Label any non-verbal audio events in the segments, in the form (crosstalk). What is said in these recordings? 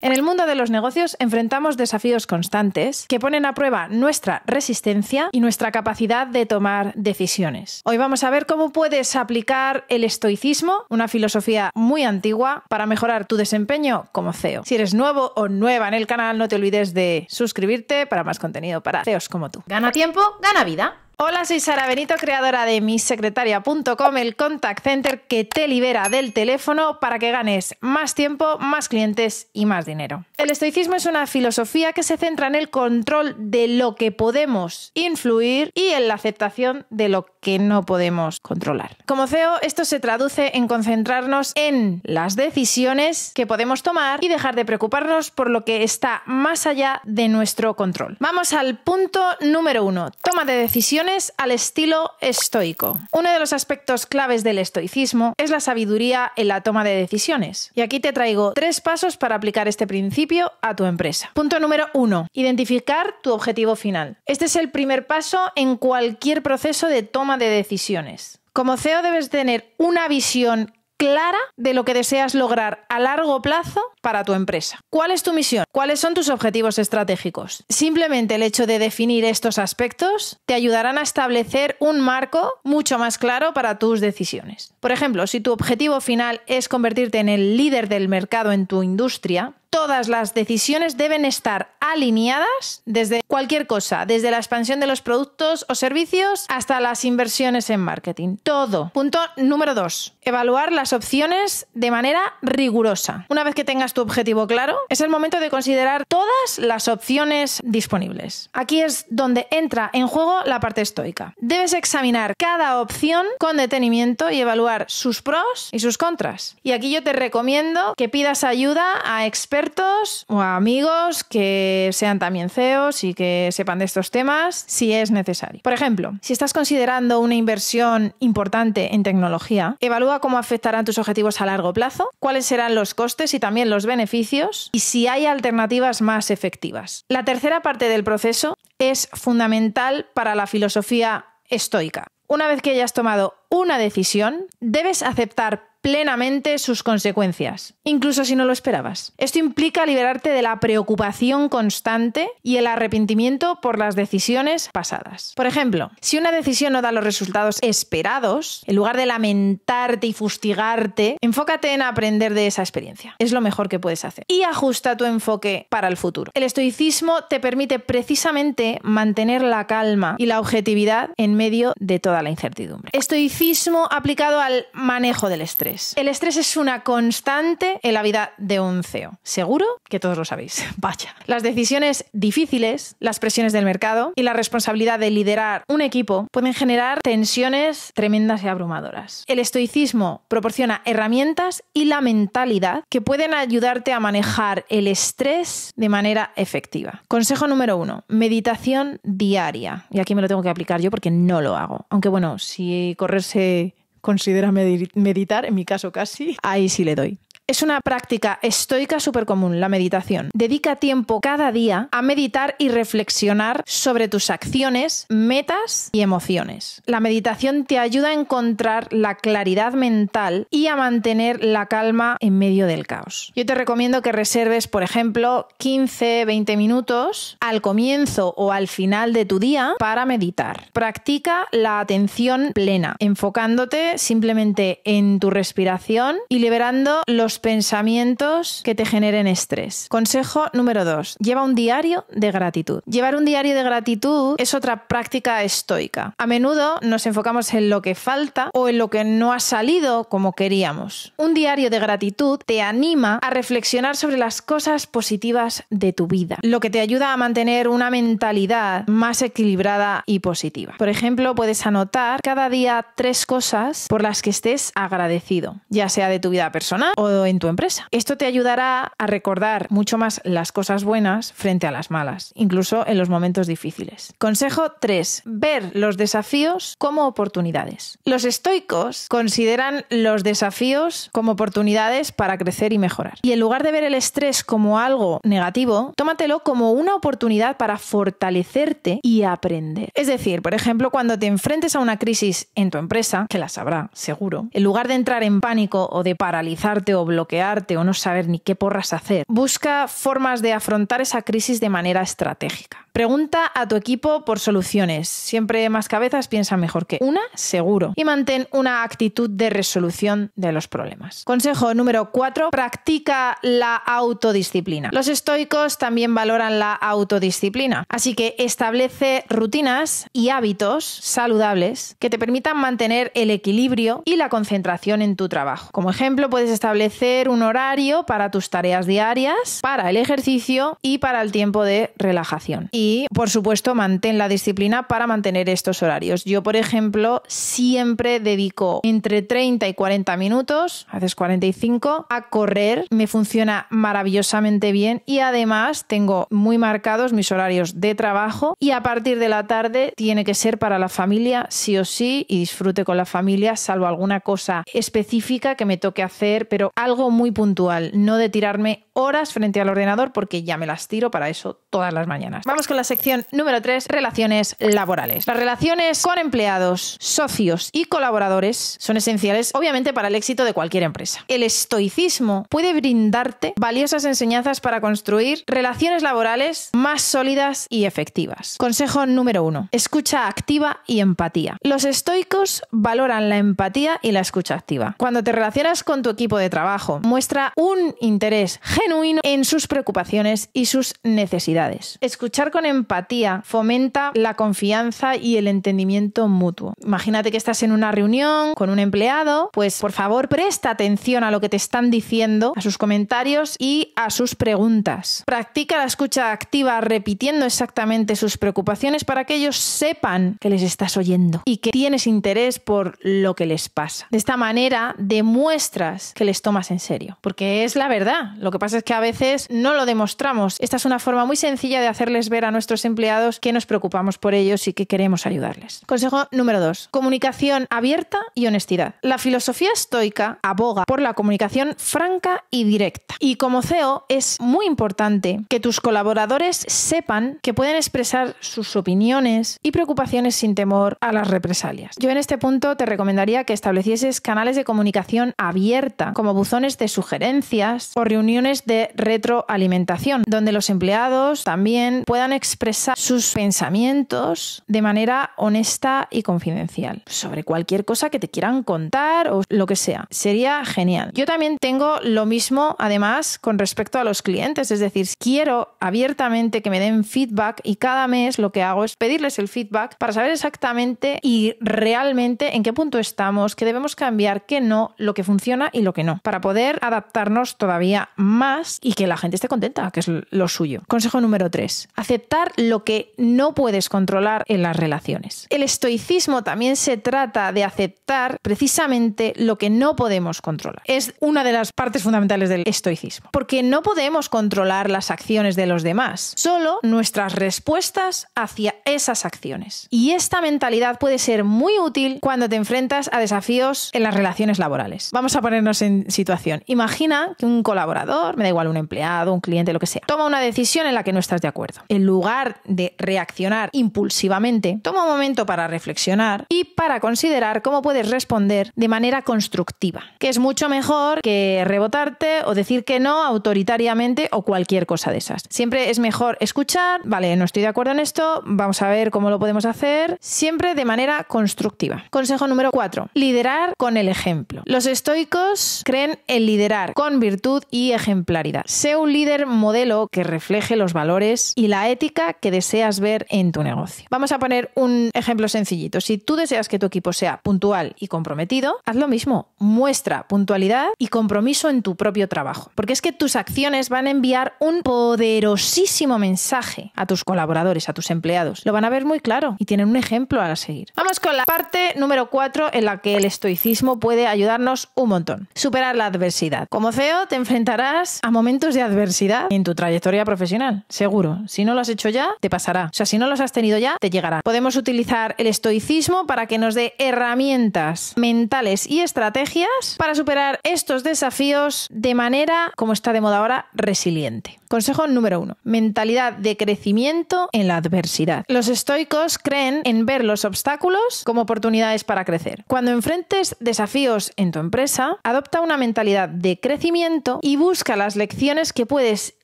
En el mundo de los negocios enfrentamos desafíos constantes que ponen a prueba nuestra resistencia y nuestra capacidad de tomar decisiones. Hoy vamos a ver cómo puedes aplicar el estoicismo, una filosofía muy antigua, para mejorar tu desempeño como CEO. Si eres nuevo o nueva en el canal, no te olvides de suscribirte para más contenido para CEOs como tú. Gana tiempo, gana vida. Hola, soy Sara Benito, creadora de misecretaria.com, el contact center que te libera del teléfono para que ganes más tiempo, más clientes y más dinero. El estoicismo es una filosofía que se centra en el control de lo que podemos influir y en la aceptación de lo que no podemos controlar. Como CEO, esto se traduce en concentrarnos en las decisiones que podemos tomar y dejar de preocuparnos por lo que está más allá de nuestro control. Vamos al punto número uno, toma de decisiones al estilo estoico. Uno de los aspectos claves del estoicismo es la sabiduría en la toma de decisiones. Y aquí te traigo tres pasos para aplicar este principio a tu empresa. Punto número uno, identificar tu objetivo final. Este es el primer paso en cualquier proceso de toma de decisiones. Como CEO debes tener una visión clara de lo que deseas lograr a largo plazo para tu empresa. ¿Cuál es tu misión? ¿Cuáles son tus objetivos estratégicos? Simplemente el hecho de definir estos aspectos te ayudarán a establecer un marco mucho más claro para tus decisiones. Por ejemplo, si tu objetivo final es convertirte en el líder del mercado en tu industria, todas las decisiones deben estar alineadas desde cualquier cosa, desde la expansión de los productos o servicios hasta las inversiones en marketing. Todo. Punto número dos. Evaluar las opciones de manera rigurosa. Una vez que tengas tu objetivo claro, es el momento de considerar todas las opciones disponibles. Aquí es donde entra en juego la parte estoica. Debes examinar cada opción con detenimiento y evaluar sus pros y sus contras. Y aquí yo te recomiendo que pidas ayuda a expertos expertos o amigos que sean también CEOs y que sepan de estos temas si es necesario. Por ejemplo, si estás considerando una inversión importante en tecnología, evalúa cómo afectarán tus objetivos a largo plazo, cuáles serán los costes y también los beneficios y si hay alternativas más efectivas. La tercera parte del proceso es fundamental para la filosofía estoica. Una vez que hayas tomado una decisión, debes aceptar plenamente sus consecuencias, incluso si no lo esperabas. Esto implica liberarte de la preocupación constante y el arrepentimiento por las decisiones pasadas. Por ejemplo, si una decisión no da los resultados esperados, en lugar de lamentarte y fustigarte, enfócate en aprender de esa experiencia. Es lo mejor que puedes hacer. Y ajusta tu enfoque para el futuro. El estoicismo te permite precisamente mantener la calma y la objetividad en medio de toda la incertidumbre. Estoicismo aplicado al manejo del estrés. El estrés es una constante en la vida de un CEO. Seguro que todos lo sabéis. (laughs) Vaya. Las decisiones difíciles, las presiones del mercado y la responsabilidad de liderar un equipo pueden generar tensiones tremendas y abrumadoras. El estoicismo proporciona herramientas y la mentalidad que pueden ayudarte a manejar el estrés de manera efectiva. Consejo número uno, meditación diaria. Y aquí me lo tengo que aplicar yo porque no lo hago. Aunque bueno, si correrse considera meditar, en mi caso casi, ahí sí le doy. Es una práctica estoica súper común, la meditación. Dedica tiempo cada día a meditar y reflexionar sobre tus acciones, metas y emociones. La meditación te ayuda a encontrar la claridad mental y a mantener la calma en medio del caos. Yo te recomiendo que reserves, por ejemplo, 15-20 minutos al comienzo o al final de tu día para meditar. Practica la atención plena, enfocándote simplemente en tu respiración y liberando los pensamientos que te generen estrés. Consejo número 2. Lleva un diario de gratitud. Llevar un diario de gratitud es otra práctica estoica. A menudo nos enfocamos en lo que falta o en lo que no ha salido como queríamos. Un diario de gratitud te anima a reflexionar sobre las cosas positivas de tu vida, lo que te ayuda a mantener una mentalidad más equilibrada y positiva. Por ejemplo, puedes anotar cada día tres cosas por las que estés agradecido, ya sea de tu vida personal o en tu empresa. Esto te ayudará a recordar mucho más las cosas buenas frente a las malas, incluso en los momentos difíciles. Consejo 3. Ver los desafíos como oportunidades. Los estoicos consideran los desafíos como oportunidades para crecer y mejorar. Y en lugar de ver el estrés como algo negativo, tómatelo como una oportunidad para fortalecerte y aprender. Es decir, por ejemplo, cuando te enfrentes a una crisis en tu empresa, que la sabrá seguro, en lugar de entrar en pánico o de paralizarte o bloquearte, bloquearte o no saber ni qué porras hacer. Busca formas de afrontar esa crisis de manera estratégica. Pregunta a tu equipo por soluciones. Siempre más cabezas piensan mejor que una, seguro. Y mantén una actitud de resolución de los problemas. Consejo número 4. Practica la autodisciplina. Los estoicos también valoran la autodisciplina. Así que establece rutinas y hábitos saludables que te permitan mantener el equilibrio y la concentración en tu trabajo. Como ejemplo, puedes establecer un horario para tus tareas diarias, para el ejercicio y para el tiempo de relajación. Y, por supuesto, mantén la disciplina para mantener estos horarios. Yo, por ejemplo, siempre dedico entre 30 y 40 minutos, haces 45, a correr. Me funciona maravillosamente bien y además tengo muy marcados mis horarios de trabajo y a partir de la tarde tiene que ser para la familia sí o sí y disfrute con la familia, salvo alguna cosa específica que me toque hacer, pero algo muy puntual, no de tirarme horas frente al ordenador porque ya me las tiro para eso todas las mañanas. Vamos con la sección número 3, relaciones laborales. Las relaciones con empleados, socios y colaboradores son esenciales, obviamente, para el éxito de cualquier empresa. El estoicismo puede brindarte valiosas enseñanzas para construir relaciones laborales más sólidas y efectivas. Consejo número 1. Escucha activa y empatía. Los estoicos valoran la empatía y la escucha activa. Cuando te relacionas con tu equipo de trabajo, muestra un interés general en sus preocupaciones y sus necesidades. Escuchar con empatía fomenta la confianza y el entendimiento mutuo. Imagínate que estás en una reunión con un empleado, pues por favor presta atención a lo que te están diciendo, a sus comentarios y a sus preguntas. Practica la escucha activa repitiendo exactamente sus preocupaciones para que ellos sepan que les estás oyendo y que tienes interés por lo que les pasa. De esta manera demuestras que les tomas en serio, porque es la verdad. Lo que pasa que a veces no lo demostramos. Esta es una forma muy sencilla de hacerles ver a nuestros empleados que nos preocupamos por ellos y que queremos ayudarles. Consejo número 2. Comunicación abierta y honestidad. La filosofía estoica aboga por la comunicación franca y directa. Y como CEO es muy importante que tus colaboradores sepan que pueden expresar sus opiniones y preocupaciones sin temor a las represalias. Yo en este punto te recomendaría que establecieses canales de comunicación abierta, como buzones de sugerencias o reuniones de retroalimentación, donde los empleados también puedan expresar sus pensamientos de manera honesta y confidencial sobre cualquier cosa que te quieran contar o lo que sea. Sería genial. Yo también tengo lo mismo, además, con respecto a los clientes, es decir, quiero abiertamente que me den feedback y cada mes lo que hago es pedirles el feedback para saber exactamente y realmente en qué punto estamos, qué debemos cambiar, qué no, lo que funciona y lo que no, para poder adaptarnos todavía más y que la gente esté contenta, que es lo suyo. Consejo número 3. Aceptar lo que no puedes controlar en las relaciones. El estoicismo también se trata de aceptar precisamente lo que no podemos controlar. Es una de las partes fundamentales del estoicismo. Porque no podemos controlar las acciones de los demás, solo nuestras respuestas hacia esas acciones. Y esta mentalidad puede ser muy útil cuando te enfrentas a desafíos en las relaciones laborales. Vamos a ponernos en situación. Imagina que un colaborador me da igual un empleado, un cliente, lo que sea, toma una decisión en la que no estás de acuerdo. En lugar de reaccionar impulsivamente, toma un momento para reflexionar y para considerar cómo puedes responder de manera constructiva, que es mucho mejor que rebotarte o decir que no autoritariamente o cualquier cosa de esas. Siempre es mejor escuchar, vale, no estoy de acuerdo en esto, vamos a ver cómo lo podemos hacer, siempre de manera constructiva. Consejo número 4, liderar con el ejemplo. Los estoicos creen en liderar con virtud y ejemplo Claridad. Sé un líder modelo que refleje los valores y la ética que deseas ver en tu negocio. Vamos a poner un ejemplo sencillito. Si tú deseas que tu equipo sea puntual y comprometido, haz lo mismo. Muestra puntualidad y compromiso en tu propio trabajo. Porque es que tus acciones van a enviar un poderosísimo mensaje a tus colaboradores, a tus empleados. Lo van a ver muy claro y tienen un ejemplo a seguir. Vamos con la parte número 4 en la que el estoicismo puede ayudarnos un montón. Superar la adversidad. Como CEO te enfrentarás a momentos de adversidad en tu trayectoria profesional, seguro. Si no lo has hecho ya, te pasará. O sea, si no los has tenido ya, te llegará. Podemos utilizar el estoicismo para que nos dé herramientas mentales y estrategias para superar estos desafíos de manera, como está de moda ahora, resiliente. Consejo número uno. Mentalidad de crecimiento en la adversidad. Los estoicos creen en ver los obstáculos como oportunidades para crecer. Cuando enfrentes desafíos en tu empresa, adopta una mentalidad de crecimiento y busca las lecciones que puedes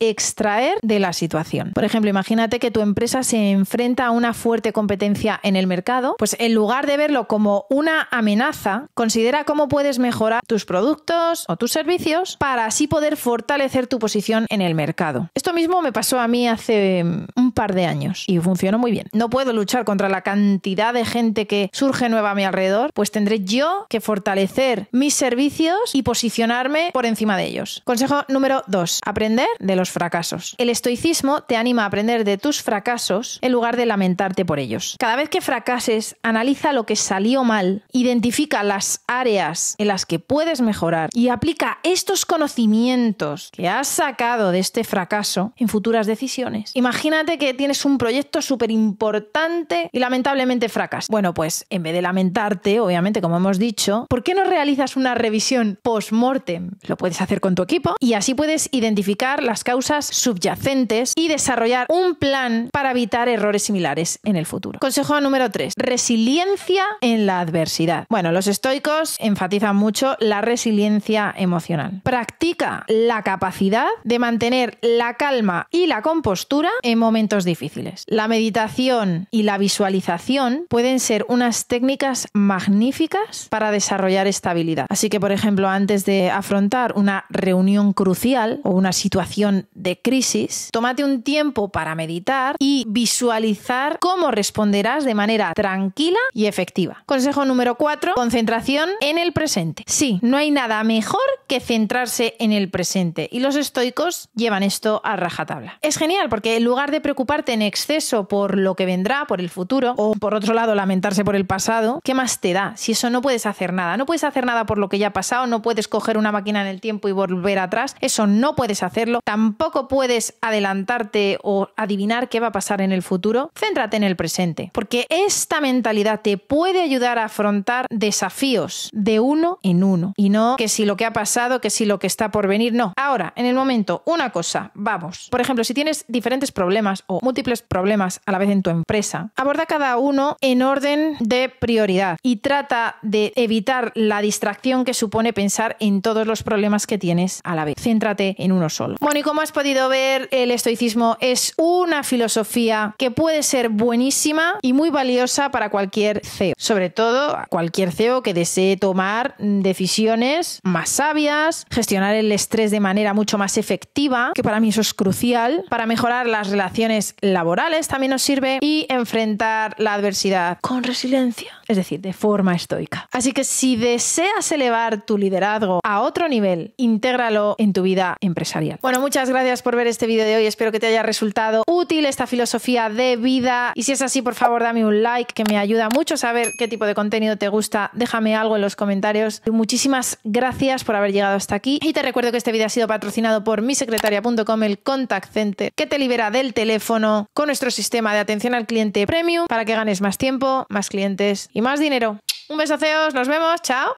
extraer de la situación. Por ejemplo, imagínate que tu empresa se enfrenta a una fuerte competencia en el mercado, pues en lugar de verlo como una amenaza, considera cómo puedes mejorar tus productos o tus servicios para así poder fortalecer tu posición en el mercado. Esto mismo me pasó a mí hace mm, un par de años y funcionó muy bien. No puedo luchar contra la cantidad de gente que surge nueva a mi alrededor, pues tendré yo que fortalecer mis servicios y posicionarme por encima de ellos. Consejo número 2. Aprender de los fracasos. El estoicismo te anima a aprender de tus fracasos en lugar de lamentarte por ellos. Cada vez que fracases, analiza lo que salió mal, identifica las áreas en las que puedes mejorar y aplica estos conocimientos que has sacado de este fracaso en futuras decisiones. Imagínate que tienes un proyecto súper importante y lamentablemente fracasas. Bueno, pues en vez de lamentarte, obviamente, como hemos dicho, ¿por qué no realizas una revisión post-mortem? Lo puedes hacer con tu equipo y así puedes puedes identificar las causas subyacentes y desarrollar un plan para evitar errores similares en el futuro. Consejo número 3. Resiliencia en la adversidad. Bueno, los estoicos enfatizan mucho la resiliencia emocional. Practica la capacidad de mantener la calma y la compostura en momentos difíciles. La meditación y la visualización pueden ser unas técnicas magníficas para desarrollar estabilidad. Así que, por ejemplo, antes de afrontar una reunión crucial, o una situación de crisis, tómate un tiempo para meditar y visualizar cómo responderás de manera tranquila y efectiva. Consejo número 4, concentración en el presente. Sí, no hay nada mejor que centrarse en el presente y los estoicos llevan esto a rajatabla. Es genial porque en lugar de preocuparte en exceso por lo que vendrá, por el futuro o por otro lado lamentarse por el pasado, ¿qué más te da? Si eso no puedes hacer nada, no puedes hacer nada por lo que ya ha pasado, no puedes coger una máquina en el tiempo y volver atrás, eso no puedes hacerlo, tampoco puedes adelantarte o adivinar qué va a pasar en el futuro, céntrate en el presente, porque esta mentalidad te puede ayudar a afrontar desafíos de uno en uno y no que si lo que ha pasado, que si lo que está por venir, no. Ahora, en el momento, una cosa, vamos. Por ejemplo, si tienes diferentes problemas o múltiples problemas a la vez en tu empresa, aborda cada uno en orden de prioridad y trata de evitar la distracción que supone pensar en todos los problemas que tienes a la vez en uno solo. Bueno, y como has podido ver, el estoicismo es una filosofía que puede ser buenísima y muy valiosa para cualquier CEO, sobre todo cualquier CEO que desee tomar decisiones más sabias, gestionar el estrés de manera mucho más efectiva, que para mí eso es crucial, para mejorar las relaciones laborales también nos sirve y enfrentar la adversidad con resiliencia es decir, de forma estoica. Así que si deseas elevar tu liderazgo a otro nivel, intégralo en tu vida empresarial. Bueno, muchas gracias por ver este vídeo de hoy, espero que te haya resultado útil esta filosofía de vida y si es así, por favor, dame un like que me ayuda mucho a saber qué tipo de contenido te gusta, déjame algo en los comentarios. Muchísimas gracias por haber llegado hasta aquí y te recuerdo que este vídeo ha sido patrocinado por misecretaria.com, el contact center que te libera del teléfono con nuestro sistema de atención al cliente premium para que ganes más tiempo, más clientes y más dinero. Un beso a besaceos, nos vemos, chao.